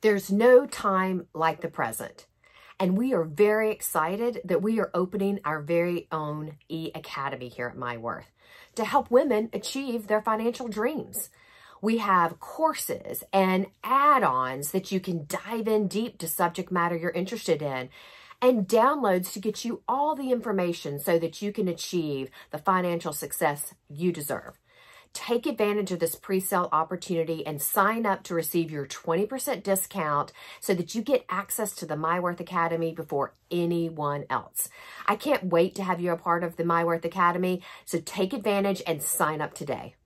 There's no time like the present. And we are very excited that we are opening our very own e-academy here at My Worth to help women achieve their financial dreams. We have courses and add-ons that you can dive in deep to subject matter you're interested in and downloads to get you all the information so that you can achieve the financial success you deserve. Take advantage of this pre-sale opportunity and sign up to receive your 20% discount so that you get access to the My Worth Academy before anyone else. I can't wait to have you a part of the My Worth Academy, so take advantage and sign up today.